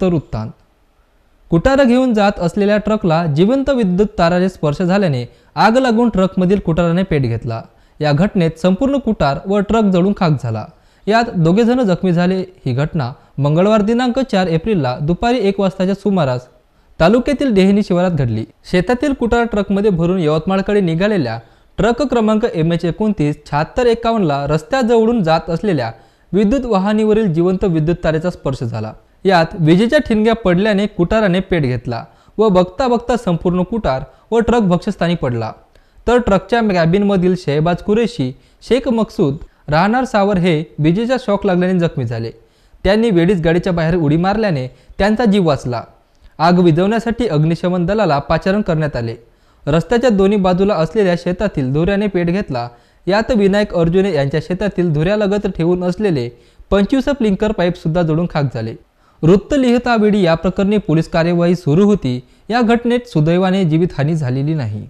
सविस्तर वृत्तांत घेऊन जात असलेल्या ट्रकला जिवंत विद्युत ताराने स्पर्श झाल्याने आग लागून ट्रकमधील कुटाराने पेट घेतला या घटनेत संपूर्ण कुटार व ट्रक जळून खाक झाला यात जण जखमी झाले ही घटना मंगळवार दिनांक चार एप्रिलला दुपारी एक वाजताच्या सुमारास तालुक्यातील डेहनी शिवारात घडली शेतातील कुटार ट्रकमध्ये भरून यवतमाळकडे निघालेल्या ट्रक क्रमांक एम एच एकोणतीस शहात्तर एकावन्नला रस्त्याजवळून जात असलेल्या विद्युत वाहनीवरील जिवंत विद्युत तारेचा स्पर्श झाला यात विजेच्या ठिणग्या पडल्याने कुटाराने पेट घेतला व बघता बघता संपूर्ण कुटार व ट्रक भक्षस्थानी पडला तर ट्रकच्या कॅबिनमधील शहबाज कुरेशी शेख मकसूद राहणार सावर हे विजेचा शॉक लागल्याने जखमी झाले त्यांनी वेळीच गाडीच्या बाहेर उडी मारल्याने त्यांचा जीव वाचला आग विझवण्यासाठी अग्निशमन दलाला पाचारण करण्यात आले रस्त्याच्या दोन्ही बाजूला असलेल्या शेतातील धुऱ्याने पेट घेतला यात विनायक अर्जुने यांच्या शेतातील धुऱ्यालगत ठेवून असलेले पंचवीस प्लिंकर पाईपसुद्धा जोडून खाक झाले वृत्त लिहिता या प्रकरणी पोलीस कार्यवाही सुरू होती या घटनेत सुदैवाने जीवितहानी झालेली नाही